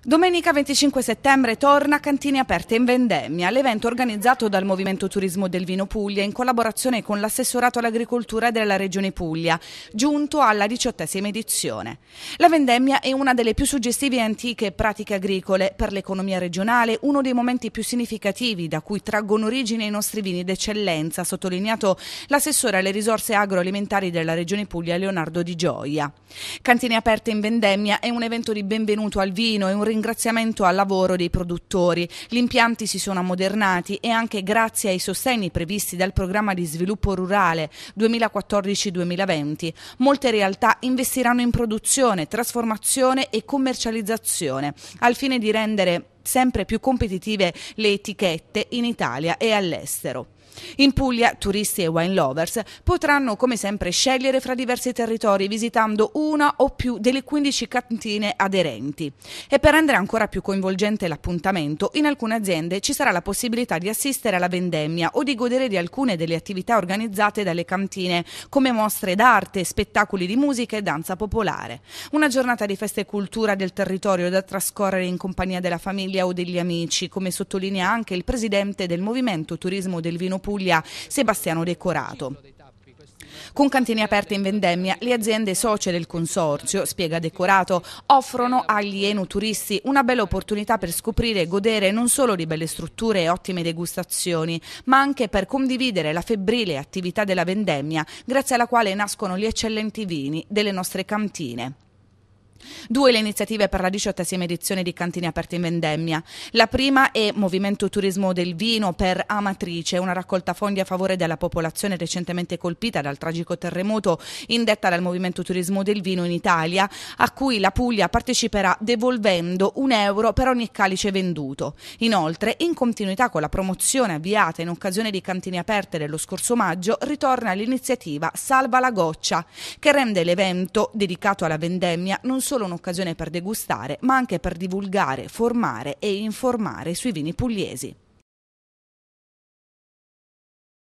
Domenica 25 settembre torna Cantine Aperte in Vendemmia, l'evento organizzato dal Movimento Turismo del Vino Puglia in collaborazione con l'assessorato all'agricoltura della Regione Puglia, giunto alla diciottesima edizione. La Vendemmia è una delle più suggestive e antiche pratiche agricole per l'economia regionale, uno dei momenti più significativi da cui traggono origine i nostri vini d'eccellenza, sottolineato l'assessore alle risorse agroalimentari della Regione Puglia Leonardo Di Gioia. Cantine Aperte in Vendemmia è un evento di benvenuto al vino e un ringraziamento al lavoro dei produttori. Gli impianti si sono ammodernati e anche grazie ai sostegni previsti dal programma di sviluppo rurale 2014-2020, molte realtà investiranno in produzione, trasformazione e commercializzazione al fine di rendere sempre più competitive le etichette in Italia e all'estero. In Puglia turisti e wine lovers potranno come sempre scegliere fra diversi territori visitando una o più delle 15 cantine aderenti. E per rendere ancora più coinvolgente l'appuntamento, in alcune aziende ci sarà la possibilità di assistere alla vendemmia o di godere di alcune delle attività organizzate dalle cantine, come mostre d'arte, spettacoli di musica e danza popolare. Una giornata di feste e cultura del territorio da trascorrere in compagnia della famiglia o degli amici, come sottolinea anche il presidente del Movimento Turismo del Vino Torino Puglia Sebastiano Decorato. Con cantine aperte in vendemmia, le aziende socie del consorzio, spiega Decorato, offrono agli enuturisti una bella opportunità per scoprire e godere non solo di belle strutture e ottime degustazioni, ma anche per condividere la febbrile attività della vendemmia, grazie alla quale nascono gli eccellenti vini delle nostre cantine. Due le iniziative per la diciottesima edizione di Cantine Aperte in Vendemmia. La prima è Movimento Turismo del Vino per Amatrice, una raccolta fondi a favore della popolazione recentemente colpita dal tragico terremoto indetta dal Movimento Turismo del Vino in Italia, a cui la Puglia parteciperà devolvendo un euro per ogni calice venduto. Inoltre, in continuità con la promozione avviata in occasione di Cantine Aperte dello scorso maggio, ritorna l'iniziativa Salva la Goccia, che rende l'evento dedicato alla vendemmia non solo solo un'occasione per degustare, ma anche per divulgare, formare e informare sui vini pugliesi.